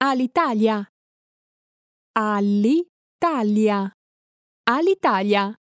All'Italia. All'Italia. All'Italia.